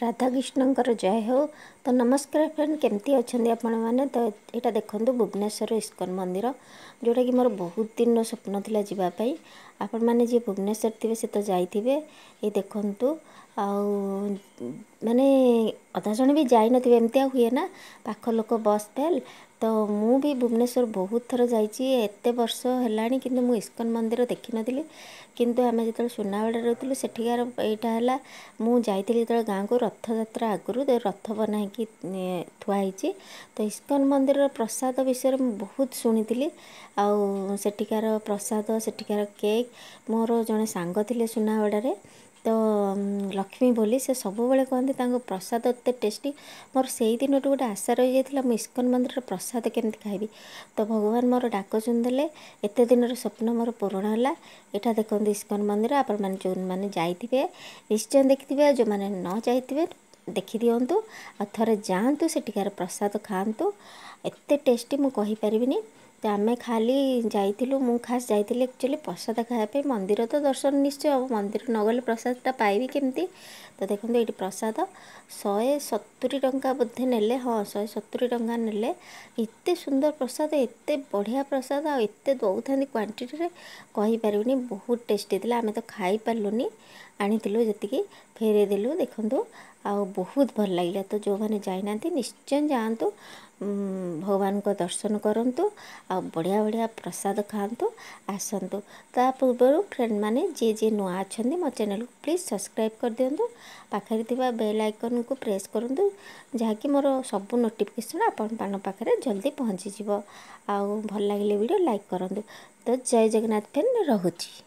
ରାଧାକୃଷ୍ଣଙ୍କର ଜୟ ହେଉ ତ ନମସ୍କାର ଫ୍ରେଣ୍ଡ କେମିତି ଅଛନ୍ତି ଆପଣମାନେ ତ ଏଇଟା ଦେଖନ୍ତୁ ଭୁବନେଶ୍ୱର ଇସ୍କନ ମନ୍ଦିର ଯେଉଁଟାକି ମୋର ବହୁତ ଦିନର ସ୍ୱପ୍ନ ଥିଲା ଯିବା ପାଇଁ ଆପଣମାନେ ଯିଏ ଭୁବନେଶ୍ୱର ଥିବେ ସେ ତ ଯାଇଥିବେ ଏଇ ଦେଖନ୍ତୁ ଆଉ ମାନେ ଅଧା ଜଣେ ବି ଯାଇନଥିବେ ଏମିତିଆ ହୁଏ ନା ପାଖ ଲୋକ ବସ୍ ଫେଲ୍ ତ ମୁଁ ବି ଭୁବନେଶ୍ୱର ବହୁତ ଥର ଯାଇଛି ଏତେ ବର୍ଷ ହେଲାଣି କିନ୍ତୁ ମୁଁ ଇସ୍କନ ମନ୍ଦିର ଦେଖିନଥିଲି କିନ୍ତୁ ଆମେ ଯେତେବେଳେ ସୁନାବେଡ଼ାରେ ରହୁଥିଲୁ ସେଠିକାର ଏଇଟା ହେଲା ମୁଁ ଯାଇଥିଲି ଯେତେବେଳେ ଗାଁକୁ ରଥଯାତ୍ରା ଆଗରୁ ରଥ ବନା ହେଇକି ଥୁଆ ହେଇଛି ତ ଇସ୍କନ ମନ୍ଦିରର ପ୍ରସାଦ ବିଷୟରେ ମୁଁ ବହୁତ ଶୁଣିଥିଲି ଆଉ ସେଠିକାର ପ୍ରସାଦ ସେଠିକାର କେକ୍ ମୋର ଜଣେ ସାଙ୍ଗ ଥିଲେ ସୁନାବେଡ଼ାରେ ତ ଲକ୍ଷ୍ମୀ ବୋଲି ସେ ସବୁବେଳେ କହନ୍ତି ତାଙ୍କ ପ୍ରସାଦ ଏତେ ଟେଷ୍ଟି ମୋର ସେଇ ଦିନଠୁ ଗୋଟେ ଆଶା ରହିଯାଇଥିଲା ମୁଁ ଇସ୍କନ ମନ୍ଦିରର ପ୍ରସାଦ କେମିତି ଖାଇବି ତ ଭଗବାନ ମୋର ଡାକ ଶୁଣିଦେଲେ ଏତେ ଦିନର ସ୍ୱପ୍ନ ମୋର ପୂରଣ ହେଲା ଏଇଟା ଦେଖନ୍ତୁ ଇସ୍କନ ମନ୍ଦିର ଆପଣମାନେ ଯେଉଁମାନେ ଯାଇଥିବେ ନିଶ୍ଚୟ ଦେଖିଥିବେ ଆଉ ଯେଉଁମାନେ ନ ଯାଇଥିବେ ଦେଖିଦିଅନ୍ତୁ ଆଉ ଥରେ ଯାଆନ୍ତୁ ସେଠିକାର ପ୍ରସାଦ ଖାଆନ୍ତୁ ଏତେ ଟେଷ୍ଟି ମୁଁ କହିପାରିବିନି ଆମେ ଖାଲି ଯାଇଥିଲୁ ମୁଁ ଖାସ୍ ଯାଇଥିଲି ଆକ୍ଚୁଆଲି ପ୍ରସାଦ ଖାଇବା ପାଇଁ ମନ୍ଦିର ତ ଦର୍ଶନ ନିଶ୍ଚୟ ହେବ ମନ୍ଦିର ନଗଲେ ପ୍ରସାଦଟା ପାଇବି କେମିତି ତ ଦେଖନ୍ତୁ ଏଇଠି ପ୍ରସାଦ ଶହେ ସତୁରି ଟଙ୍କା ବୋଧେ ନେଲେ ହଁ ଶହେ ସତୁରି ଟଙ୍କା ନେଲେ ଏତେ ସୁନ୍ଦର ପ୍ରସାଦ ଏତେ ବଢ଼ିଆ ପ୍ରସାଦ ଆଉ ଏତେ ଦେଉଥାନ୍ତି କ୍ୱାଣ୍ଟିଟିରେ କହିପାରିବିନି ବହୁତ ଟେଷ୍ଟି ଥିଲା ଆମେ ତ ଖାଇପାରିଲୁନି ଆଣିଥିଲୁ ଯେତିକି ଫେରେଇ ଦେଲୁ ଦେଖନ୍ତୁ ଆଉ ବହୁତ ଭଲ ଲାଗିଲା ତ ଯେଉଁମାନେ ଯାଇନାହାନ୍ତି ନିଶ୍ଚୟ ଯାଆନ୍ତୁ ଭଗବାନଙ୍କ ଦର୍ଶନ କରନ୍ତୁ ଆଉ ବଢ଼ିଆ ବଢ଼ିଆ ପ୍ରସାଦ ଖାଆନ୍ତୁ ଆସନ୍ତୁ ତା ପୂର୍ବରୁ ଫ୍ରେଣ୍ଡମାନେ ଯିଏ ଯିଏ ନୂଆ ଅଛନ୍ତି ମୋ ଚ୍ୟାନେଲକୁ ପ୍ଲିଜ୍ ସବସ୍କ୍ରାଇବ୍ କରିଦିଅନ୍ତୁ ପାଖରେ ଥିବା ବେଲ୍ ଆଇକନ୍କୁ ପ୍ରେସ୍ କରନ୍ତୁ ଯାହାକି ମୋର ସବୁ ନୋଟିଫିକେସନ୍ ଆପଣମାନଙ୍କ ପାଖରେ ଜଲ୍ଦି ପହଞ୍ଚିଯିବ ଆଉ ଭଲ ଲାଗିଲେ ଭିଡ଼ିଓ ଲାଇକ୍ କରନ୍ତୁ ତ ଜୟ ଜଗନ୍ନାଥ ଫ୍ରେଣ୍ଡ ରହୁଛି